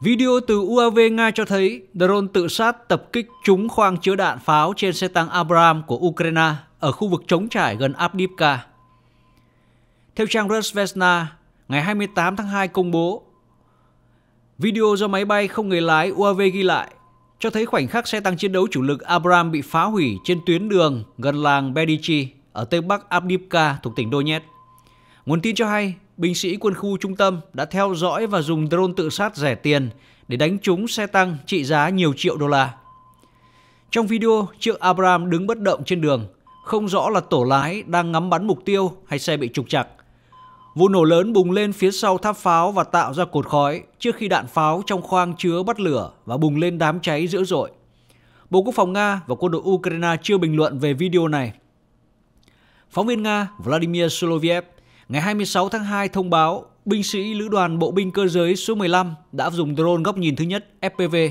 Video từ UAV Nga cho thấy drone tự sát tập kích trúng khoang chứa đạn pháo trên xe tăng Abram của Ukraine ở khu vực trống trải gần Abdivka. Theo trang Rosvesna, ngày 28 tháng 2 công bố, video do máy bay không người lái UAV ghi lại cho thấy khoảnh khắc xe tăng chiến đấu chủ lực Abram bị phá hủy trên tuyến đường gần làng Bedichi ở tây bắc Abdivka thuộc tỉnh Donetsk. Nguồn tin cho hay binh sĩ quân khu trung tâm đã theo dõi và dùng drone tự sát rẻ tiền để đánh trúng xe tăng trị giá nhiều triệu đô la. Trong video, chiếc Abram đứng bất động trên đường, không rõ là tổ lái đang ngắm bắn mục tiêu hay xe bị trục chặt. Vụ nổ lớn bùng lên phía sau tháp pháo và tạo ra cột khói trước khi đạn pháo trong khoang chứa bắt lửa và bùng lên đám cháy dữ dội. Bộ Quốc phòng Nga và quân đội Ukraine chưa bình luận về video này. Phóng viên Nga Vladimir Soloviev ngày 26 tháng 2 thông báo binh sĩ lữ đoàn bộ binh cơ giới số 15 đã dùng drone góc nhìn thứ nhất FPV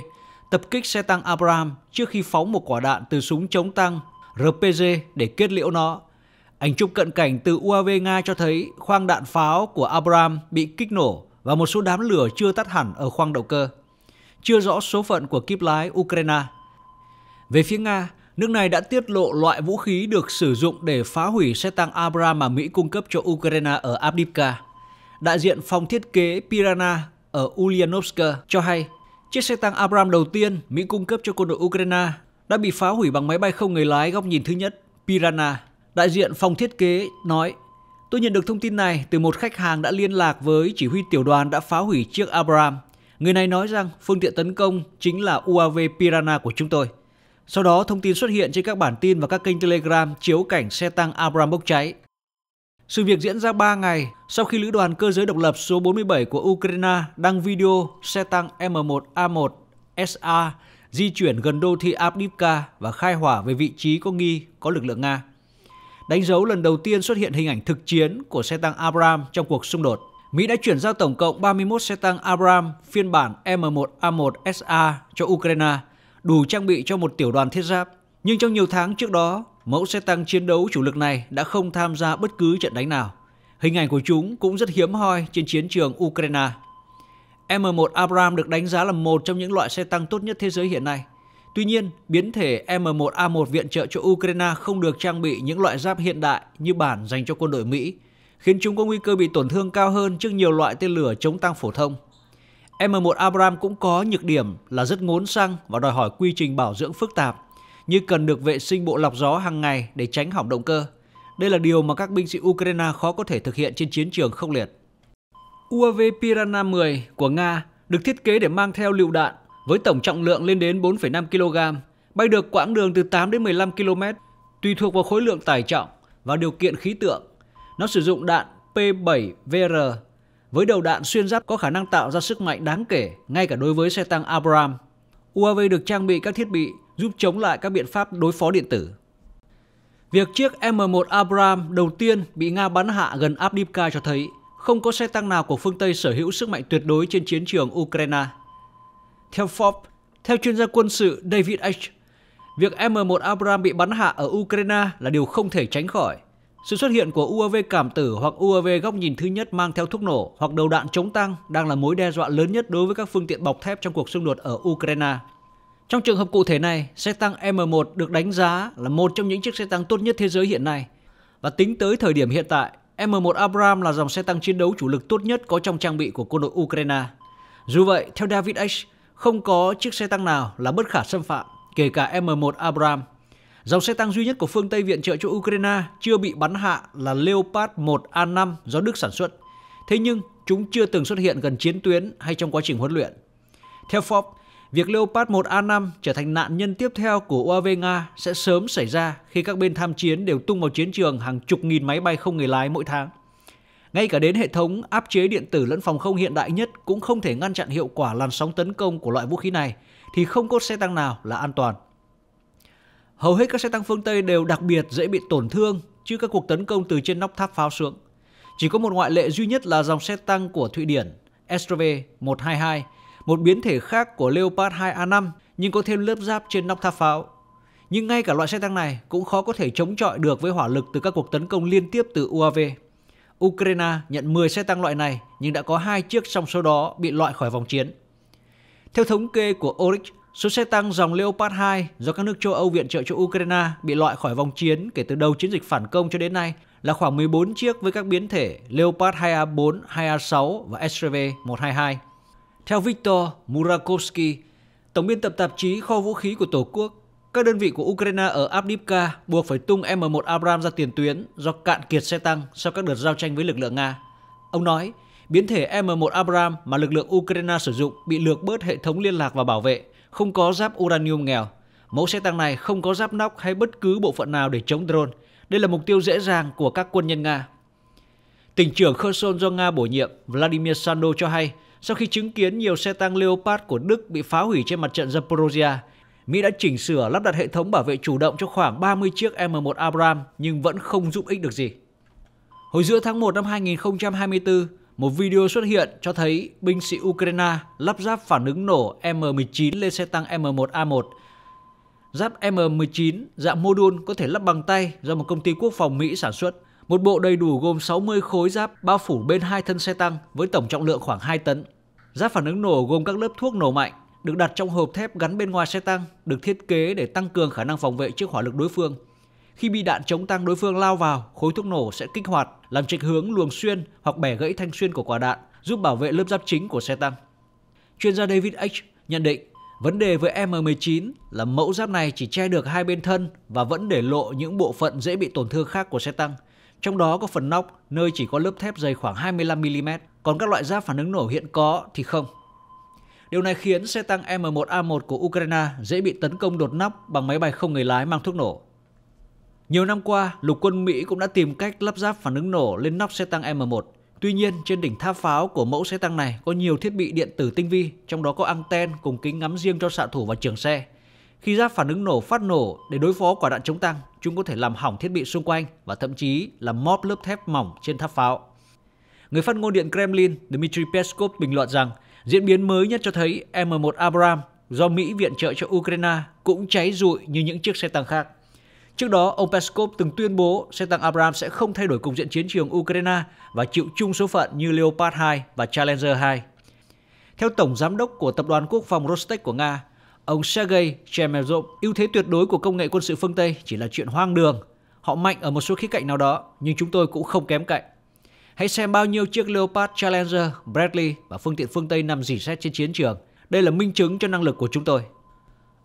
tập kích xe tăng Abrams trước khi phóng một quả đạn từ súng chống tăng RPG để kết liễu nó. Ảnh chụp cận cảnh từ UAV Nga cho thấy khoang đạn pháo của Abrams bị kích nổ và một số đám lửa chưa tắt hẳn ở khoang động cơ. Chưa rõ số phận của kíp lái Ukraine. Về phía Nga, Nước này đã tiết lộ loại vũ khí được sử dụng để phá hủy xe tăng Abrams mà Mỹ cung cấp cho Ukraine ở Abdivka. Đại diện phòng thiết kế Pirana ở Ulyanovsk cho hay, chiếc xe tăng Abrams đầu tiên Mỹ cung cấp cho quân đội Ukraine đã bị phá hủy bằng máy bay không người lái góc nhìn thứ nhất Pirana. Đại diện phòng thiết kế nói, Tôi nhận được thông tin này từ một khách hàng đã liên lạc với chỉ huy tiểu đoàn đã phá hủy chiếc Abrams. Người này nói rằng phương tiện tấn công chính là UAV Pirana của chúng tôi. Sau đó, thông tin xuất hiện trên các bản tin và các kênh Telegram chiếu cảnh xe tăng Abram bốc cháy. Sự việc diễn ra 3 ngày sau khi lữ đoàn cơ giới độc lập số 47 của Ukraine đăng video xe tăng M1A1 SA di chuyển gần đô thị Avdiivka và khai hỏa về vị trí có nghi có lực lượng Nga. Đánh dấu lần đầu tiên xuất hiện hình ảnh thực chiến của xe tăng Abram trong cuộc xung đột. Mỹ đã chuyển giao tổng cộng 31 xe tăng Abram phiên bản M1A1 SA cho Ukraine – đủ trang bị cho một tiểu đoàn thiết giáp. Nhưng trong nhiều tháng trước đó, mẫu xe tăng chiến đấu chủ lực này đã không tham gia bất cứ trận đánh nào. Hình ảnh của chúng cũng rất hiếm hoi trên chiến trường Ukraine. M1 Abrams được đánh giá là một trong những loại xe tăng tốt nhất thế giới hiện nay. Tuy nhiên, biến thể M1A1 viện trợ cho Ukraine không được trang bị những loại giáp hiện đại như bản dành cho quân đội Mỹ, khiến chúng có nguy cơ bị tổn thương cao hơn trước nhiều loại tên lửa chống tăng phổ thông. M1 Abram cũng có nhược điểm là rất ngốn xăng và đòi hỏi quy trình bảo dưỡng phức tạp, như cần được vệ sinh bộ lọc gió hàng ngày để tránh hỏng động cơ. Đây là điều mà các binh sĩ Ukraine khó có thể thực hiện trên chiến trường khốc liệt. UAV Piranha 10 của Nga được thiết kế để mang theo lựu đạn với tổng trọng lượng lên đến 4,5 kg, bay được quãng đường từ 8 đến 15 km, tùy thuộc vào khối lượng tải trọng và điều kiện khí tượng. Nó sử dụng đạn P7VR với đầu đạn xuyên giáp có khả năng tạo ra sức mạnh đáng kể ngay cả đối với xe tăng Abrams. UAV được trang bị các thiết bị giúp chống lại các biện pháp đối phó điện tử. Việc chiếc M1 Abrams đầu tiên bị Nga bắn hạ gần Abdivka cho thấy không có xe tăng nào của phương Tây sở hữu sức mạnh tuyệt đối trên chiến trường Ukraine. Theo Forbes, theo chuyên gia quân sự David H, việc M1 Abrams bị bắn hạ ở Ukraine là điều không thể tránh khỏi. Sự xuất hiện của UAV cảm tử hoặc UAV góc nhìn thứ nhất mang theo thuốc nổ hoặc đầu đạn chống tăng đang là mối đe dọa lớn nhất đối với các phương tiện bọc thép trong cuộc xung đột ở Ukraine. Trong trường hợp cụ thể này, xe tăng M1 được đánh giá là một trong những chiếc xe tăng tốt nhất thế giới hiện nay. Và tính tới thời điểm hiện tại, M1 Abrams là dòng xe tăng chiến đấu chủ lực tốt nhất có trong trang bị của quân đội Ukraine. Dù vậy, theo David H., không có chiếc xe tăng nào là bất khả xâm phạm, kể cả M1 Abrams. Dòng xe tăng duy nhất của phương Tây viện trợ cho Ukraine chưa bị bắn hạ là Leopard 1A5 do Đức sản xuất. Thế nhưng, chúng chưa từng xuất hiện gần chiến tuyến hay trong quá trình huấn luyện. Theo Forbes, việc Leopard 1A5 trở thành nạn nhân tiếp theo của UAV Nga sẽ sớm xảy ra khi các bên tham chiến đều tung vào chiến trường hàng chục nghìn máy bay không người lái mỗi tháng. Ngay cả đến hệ thống áp chế điện tử lẫn phòng không hiện đại nhất cũng không thể ngăn chặn hiệu quả làn sóng tấn công của loại vũ khí này, thì không có xe tăng nào là an toàn hầu hết các xe tăng phương Tây đều đặc biệt dễ bị tổn thương chứ các cuộc tấn công từ trên nóc tháp pháo xuống. Chỉ có một ngoại lệ duy nhất là dòng xe tăng của Thụy Điển SRV-122, một biến thể khác của Leopard 2A5 nhưng có thêm lớp giáp trên nóc tháp pháo. Nhưng ngay cả loại xe tăng này cũng khó có thể chống chọi được với hỏa lực từ các cuộc tấn công liên tiếp từ UAV. Ukraine nhận 10 xe tăng loại này nhưng đã có hai chiếc trong số đó bị loại khỏi vòng chiến. Theo thống kê của Oryx, Số xe tăng dòng Leopard 2 do các nước châu Âu viện trợ cho Ukraine bị loại khỏi vòng chiến kể từ đầu chiến dịch phản công cho đến nay là khoảng 14 chiếc với các biến thể Leopard 2A4, 2A6 và SRV-122. Theo Viktor Murakovsky, tổng biên tập tạp chí Kho Vũ khí của Tổ quốc, các đơn vị của Ukraine ở Avdiivka buộc phải tung M1 Abrams ra tiền tuyến do cạn kiệt xe tăng sau các đợt giao tranh với lực lượng Nga. Ông nói, biến thể M1 Abrams mà lực lượng Ukraine sử dụng bị lược bớt hệ thống liên lạc và bảo vệ – không có giáp uranium nghèo. Mẫu xe tăng này không có giáp nóc hay bất cứ bộ phận nào để chống drone. Đây là mục tiêu dễ dàng của các quân nhân Nga. Tỉnh trưởng Kherson do Nga bổ nhiệm Vladimir Sando cho hay, sau khi chứng kiến nhiều xe tăng Leopard của Đức bị phá hủy trên mặt trận Zaporozhia, Mỹ đã chỉnh sửa lắp đặt hệ thống bảo vệ chủ động cho khoảng 30 chiếc M1 Abrams nhưng vẫn không giúp ích được gì. Hồi giữa tháng 1 năm 2024, một video xuất hiện cho thấy binh sĩ Ukraine lắp giáp phản ứng nổ M19 lên xe tăng M1A1. Giáp M19 dạng mô đun có thể lắp bằng tay do một công ty quốc phòng Mỹ sản xuất. Một bộ đầy đủ gồm 60 khối giáp bao phủ bên hai thân xe tăng với tổng trọng lượng khoảng 2 tấn. Giáp phản ứng nổ gồm các lớp thuốc nổ mạnh được đặt trong hộp thép gắn bên ngoài xe tăng, được thiết kế để tăng cường khả năng phòng vệ trước hỏa lực đối phương. Khi bị đạn chống tăng đối phương lao vào, khối thuốc nổ sẽ kích hoạt, làm trịch hướng luồng xuyên hoặc bẻ gãy thanh xuyên của quả đạn, giúp bảo vệ lớp giáp chính của xe tăng. Chuyên gia David H. nhận định, vấn đề với M19 là mẫu giáp này chỉ che được hai bên thân và vẫn để lộ những bộ phận dễ bị tổn thương khác của xe tăng, trong đó có phần nóc nơi chỉ có lớp thép dày khoảng 25mm, còn các loại giáp phản ứng nổ hiện có thì không. Điều này khiến xe tăng M1A1 của Ukraine dễ bị tấn công đột nóc bằng máy bay không người lái mang thuốc nổ. Nhiều năm qua, lục quân Mỹ cũng đã tìm cách lắp ráp phản ứng nổ lên nóc xe tăng M1. Tuy nhiên, trên đỉnh tháp pháo của mẫu xe tăng này có nhiều thiết bị điện tử tinh vi, trong đó có anten cùng kính ngắm riêng cho xạ thủ và trường xe. Khi giáp phản ứng nổ phát nổ để đối phó quả đạn chống tăng, chúng có thể làm hỏng thiết bị xung quanh và thậm chí là móp lớp thép mỏng trên tháp pháo. Người phát ngôn điện Kremlin Dmitry Peskov bình luận rằng diễn biến mới nhất cho thấy M1 Abrams do Mỹ viện trợ cho Ukraine cũng cháy rụi như những chiếc xe tăng khác. Trước đó, ông Peskov từng tuyên bố xe tăng Abrams sẽ không thay đổi cục diện chiến trường Ukraine và chịu chung số phận như Leopard 2 và Challenger 2. Theo Tổng Giám đốc của Tập đoàn Quốc phòng Rostec của Nga, ông Sergei Chemezov, ưu thế tuyệt đối của công nghệ quân sự phương Tây chỉ là chuyện hoang đường. Họ mạnh ở một số khía cạnh nào đó, nhưng chúng tôi cũng không kém cạnh. Hãy xem bao nhiêu chiếc Leopard Challenger, Bradley và phương tiện phương Tây nằm dỉ xét trên chiến trường. Đây là minh chứng cho năng lực của chúng tôi.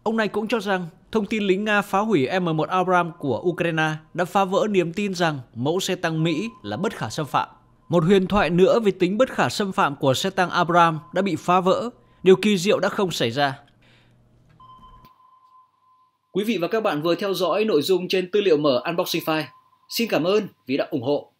Ông này cũng cho rằng thông tin lính Nga phá hủy M1 Abrams của Ukraine đã phá vỡ niềm tin rằng mẫu xe tăng Mỹ là bất khả xâm phạm. Một huyền thoại nữa về tính bất khả xâm phạm của xe tăng Abrams đã bị phá vỡ, điều kỳ diệu đã không xảy ra. Quý vị và các bạn vừa theo dõi nội dung trên tư liệu mở Unboxing File. Xin cảm ơn vì đã ủng hộ.